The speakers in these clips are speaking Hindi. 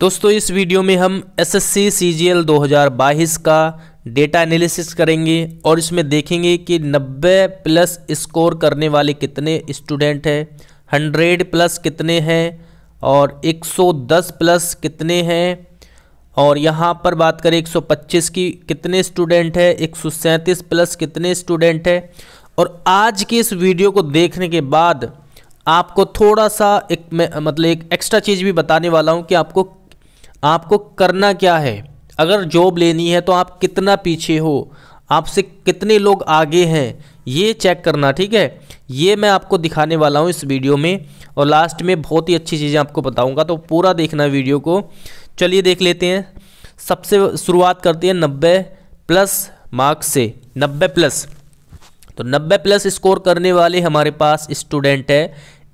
दोस्तों इस वीडियो में हम एसएससी सीजीएल 2022 का डेटा एनालिसिस करेंगे और इसमें देखेंगे कि 90 प्लस स्कोर करने वाले कितने स्टूडेंट हैं 100 प्लस कितने हैं और 110 प्लस कितने हैं और यहाँ पर बात करें 125 की कितने स्टूडेंट सौ सैंतीस प्लस कितने स्टूडेंट हैं और आज की इस वीडियो को देखने के बाद आपको थोड़ा सा एक मतलब एक एक्स्ट्रा चीज़ भी बताने वाला हूँ कि आपको आपको करना क्या है अगर जॉब लेनी है तो आप कितना पीछे हो आपसे कितने लोग आगे हैं ये चेक करना ठीक है ये मैं आपको दिखाने वाला हूँ इस वीडियो में और लास्ट में बहुत ही अच्छी चीज़ें आपको बताऊँगा तो पूरा देखना वीडियो को चलिए देख लेते हैं सबसे शुरुआत करते हैं नब्बे प्लस मार्क्स से नब्बे प्लस तो नब्बे प्लस स्कोर करने वाले हमारे पास स्टूडेंट है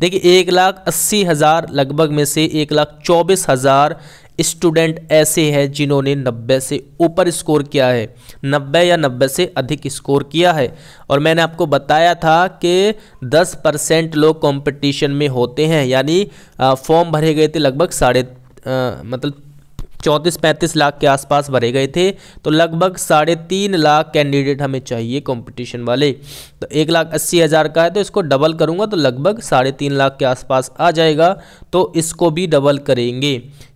देखिए एक लाख अस्सी हज़ार लगभग में से एक लाख चौबीस हज़ार स्टूडेंट ऐसे हैं जिन्होंने 90 से ऊपर स्कोर किया है 90 या 90 से अधिक स्कोर किया है और मैंने आपको बताया था कि 10 परसेंट लोग कंपटीशन में होते हैं यानी फॉर्म भरे गए थे लगभग साढ़े मतलब चौंतीस पैंतीस लाख के आसपास भरे गए थे तो लगभग साढ़े तीन लाख कैंडिडेट हमें चाहिए कंपटीशन वाले तो एक लाख अस्सी हज़ार का है तो इसको डबल करूँगा तो लगभग साढ़े तीन लाख के आसपास आ जाएगा तो इसको भी डबल करेंगे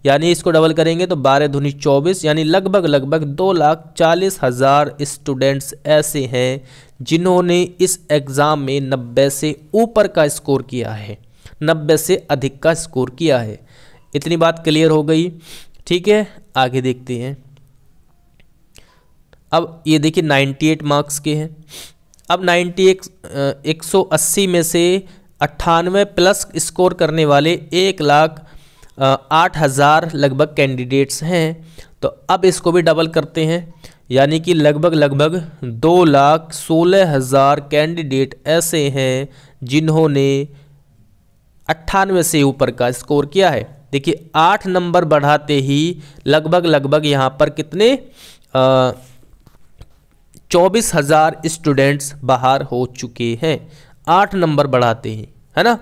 यानी इसको डबल करेंगे तो बारह धुनी चौबीस यानी लगभग लगभग दो लाख चालीस हज़ार स्टूडेंट्स ऐसे हैं जिन्होंने इस एग्ज़ाम में नब्बे से ऊपर का स्कोर किया है नब्बे से अधिक का स्कोर किया है इतनी बात क्लियर हो गई ठीक है आगे देखते हैं अब ये देखिए 98 मार्क्स के हैं अब 90 एक सौ अस्सी में से अट्ठानवे प्लस स्कोर करने वाले एक लाख आठ हज़ार लगभग कैंडिडेट्स हैं तो अब इसको भी डबल करते हैं यानी कि लगभग लगभग दो लाख सोलह हज़ार कैंडिडेट ऐसे हैं जिन्होंने अट्ठानवे से ऊपर का स्कोर किया है देखिए आठ नंबर बढ़ाते ही लगभग लगभग यहाँ पर कितने चौबीस हज़ार स्टूडेंट्स बाहर हो चुके हैं आठ नंबर बढ़ाते ही है ना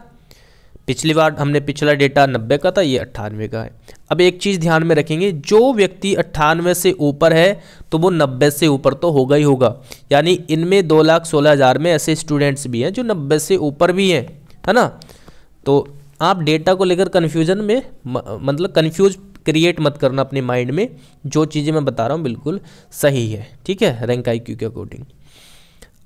पिछली बार हमने पिछला डेटा नब्बे का था ये अट्ठानवे का है अब एक चीज़ ध्यान में रखेंगे जो व्यक्ति अट्ठानवे से ऊपर है तो वो नब्बे से ऊपर तो होगा ही होगा यानी इनमें दो लाख सोलह हज़ार में ऐसे स्टूडेंट्स भी हैं जो नब्बे से ऊपर भी हैं है ना तो आप डेटा को लेकर कन्फ्यूजन में मतलब कन्फ्यूज क्रिएट मत करना अपने माइंड में जो चीज़ें मैं बता रहा हूँ बिल्कुल सही है ठीक है रैंक आई क्यू के अकॉर्डिंग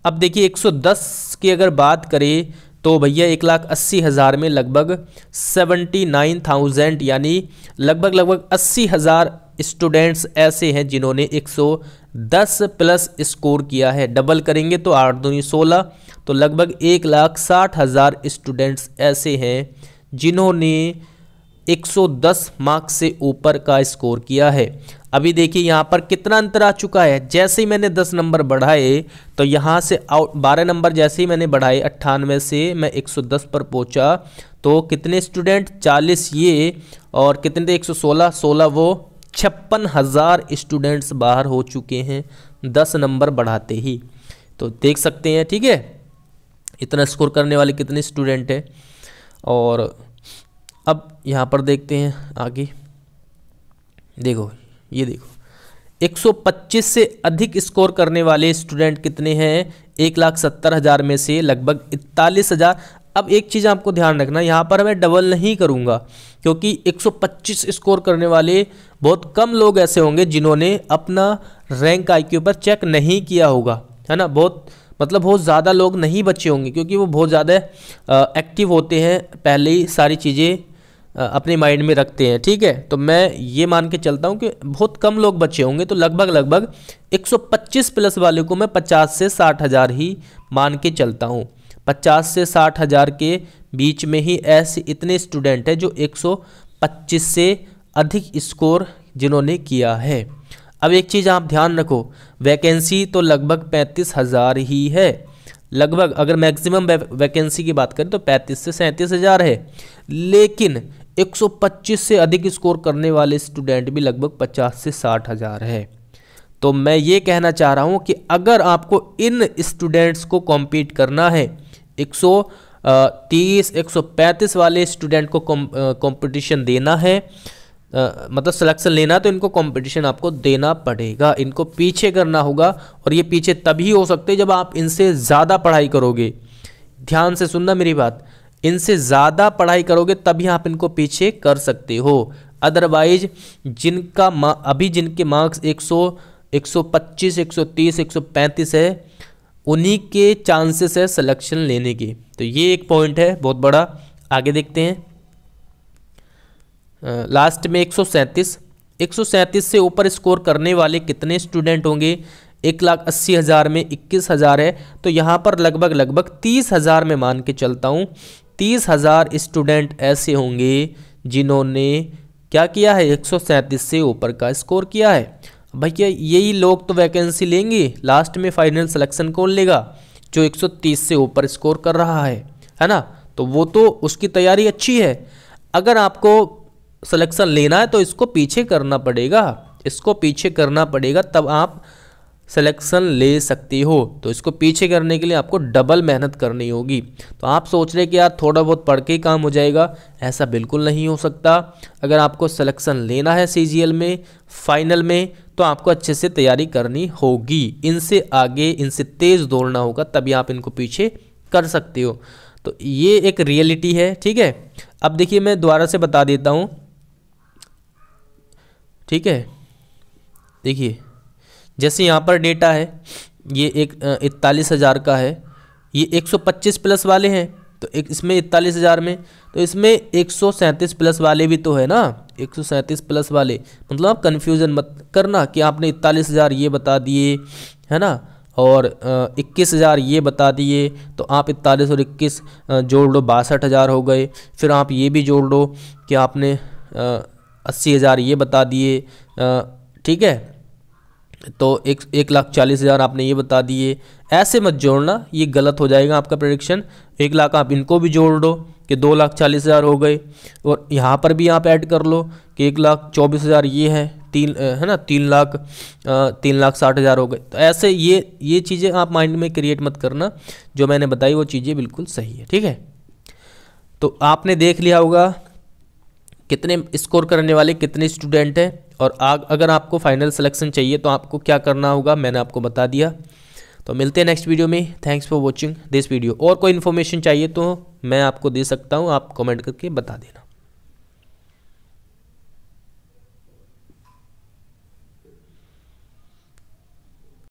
अब देखिए 110 की अगर बात करें तो भैया एक लाख अस्सी हज़ार में लगभग सेवेंटी नाइन थाउजेंड यानी लगभग लगभग अस्सी हज़ार स्टूडेंट्स ऐसे हैं जिन्होंने 110 प्लस स्कोर किया है डबल करेंगे तो आठ दूनी सोलह तो लगभग एक लाख साठ हज़ार स्टूडेंट्स ऐसे हैं जिन्होंने 110 मार्क्स से ऊपर का स्कोर किया है अभी देखिए यहाँ पर कितना अंतर आ चुका है जैसे ही मैंने 10 नंबर बढ़ाए तो यहाँ से आउट बारह नंबर जैसे ही मैंने बढ़ाए अट्ठानवे से मैं 110 पर पहुँचा तो कितने स्टूडेंट 40 ये और कितने थे 116 16 वो छप्पन हज़ार स्टूडेंट्स बाहर हो चुके हैं 10 नंबर बढ़ाते ही तो देख सकते हैं ठीक है इतना स्कोर करने वाले कितने स्टूडेंट हैं और अब यहाँ पर देखते हैं आगे देखो ये देखो 125 से अधिक स्कोर करने वाले स्टूडेंट कितने हैं एक लाख सत्तर हज़ार में से लगभग इकतालीस हज़ार अब एक चीज़ आपको ध्यान रखना यहाँ पर मैं डबल नहीं करूँगा क्योंकि 125 स्कोर करने वाले बहुत कम लोग ऐसे होंगे जिन्होंने अपना रैंक आई के ऊपर चेक नहीं किया होगा है ना बहुत मतलब बहुत ज़्यादा लोग नहीं बचे होंगे क्योंकि वो बहुत ज़्यादा एक्टिव होते हैं पहले ही सारी चीज़ें अपने माइंड में रखते हैं ठीक है तो मैं ये मान के चलता हूँ कि बहुत कम लोग बचे होंगे तो लगभग लगभग 125 प्लस वाले को मैं 50 से साठ हज़ार ही मान के चलता हूँ 50 से साठ हज़ार के बीच में ही ऐसे इतने स्टूडेंट हैं जो 125 से अधिक स्कोर जिन्होंने किया है अब एक चीज़ आप ध्यान रखो वैकेंसी तो लगभग पैंतीस हज़ार ही है लगभग अगर मैक्सिमम वैकेंसी की बात करें तो पैंतीस से सैंतीस हज़ार है लेकिन 125 से अधिक स्कोर करने वाले स्टूडेंट भी लगभग 50 से साठ हज़ार है तो मैं ये कहना चाह रहा हूँ कि अगर आपको इन स्टूडेंट्स को कॉम्पीट करना है एक तीस एक वाले स्टूडेंट को कॉम्पिटिशन देना है मतलब सिलेक्शन लेना तो इनको कंपटीशन आपको देना पड़ेगा इनको पीछे करना होगा और ये पीछे तभी हो सकते जब आप इनसे ज़्यादा पढ़ाई करोगे ध्यान से सुनना मेरी बात इनसे ज़्यादा पढ़ाई करोगे तभी आप इनको पीछे कर सकते हो अदरवाइज जिनका अभी जिनके मार्क्स 100 125 130 135 है उन्हीं के चांसेस है सिलेक्शन लेने के तो ये एक पॉइंट है बहुत बड़ा आगे देखते हैं लास्ट में एक सौ सैंतीस एक सौ सैंतीस से ऊपर स्कोर करने वाले कितने स्टूडेंट होंगे एक लाख अस्सी हज़ार में इक्कीस हज़ार है तो यहाँ पर लगभग लगभग तीस हज़ार में मान के चलता हूँ तीस हज़ार स्टूडेंट ऐसे होंगे जिन्होंने क्या किया है एक सौ सैंतीस से ऊपर का स्कोर किया है भैया यही लोग तो वैकेंसी लेंगे लास्ट में फाइनल सिलेक्शन कौन लेगा जो 130 से ऊपर स्कोर कर रहा है है ना तो वो तो उसकी तैयारी अच्छी है अगर आपको सिलेक्शन लेना है तो इसको पीछे करना पड़ेगा इसको पीछे करना पड़ेगा तब आप सिलेक्शन ले सकते हो तो इसको पीछे करने के लिए आपको डबल मेहनत करनी होगी तो आप सोच रहे कि यार थोड़ा बहुत पढ़ के काम हो जाएगा ऐसा बिल्कुल नहीं हो सकता अगर आपको सिलेक्शन लेना है सी में फाइनल में तो आपको अच्छे से तैयारी करनी होगी इनसे आगे इनसे तेज़ दौड़ना होगा तभी आप इनको पीछे कर सकते हो तो ये एक रियलिटी है ठीक है अब देखिए मैं दोबारा से बता देता हूँ ठीक है देखिए जैसे यहाँ पर डेटा है ये एक इकतालीस हज़ार का है ये एक सौ पच्चीस प्लस वाले हैं तो एक इसमें इकतालीस हज़ार में तो इसमें एक सौ सैंतीस प्लस वाले भी तो है ना एक सौ सैंतीस प्लस वाले मतलब आप कन्फ्यूज़न मत करना कि आपने इकतालीस हज़ार ये बता दिए है ना और इक्कीस हज़ार ये बता दिए तो आप इकतालीस और इक्कीस जोड़ लो बासठ हज़ार हो गए फिर आप ये भी जोड़ लो कि आपने अस्सी हज़ार ये बता दिए ठीक है तो एक एक लाख चालीस हज़ार आपने ये बता दिए ऐसे मत जोड़ना ये गलत हो जाएगा आपका प्रडिक्शन एक लाख आप इनको भी जोड़ दो कि दो लाख चालीस हज़ार हो गए और यहाँ पर भी आप ऐड कर लो कि एक लाख चौबीस हज़ार ये है तीन है ना तीन लाख तीन लाख साठ हज़ार हो गए तो ऐसे ये ये चीज़ें आप माइंड में क्रिएट मत करना जो मैंने बताई वो चीज़ें बिल्कुल सही है ठीक है तो आपने देख लिया होगा कितने स्कोर करने वाले कितने स्टूडेंट हैं और आग अगर आपको फाइनल सिलेक्शन चाहिए तो आपको क्या करना होगा मैंने आपको बता दिया तो मिलते हैं नेक्स्ट वीडियो में thanks for watching this video और कोई इन्फॉर्मेशन चाहिए तो मैं आपको दे सकता हूँ आप कमेंट करके बता देना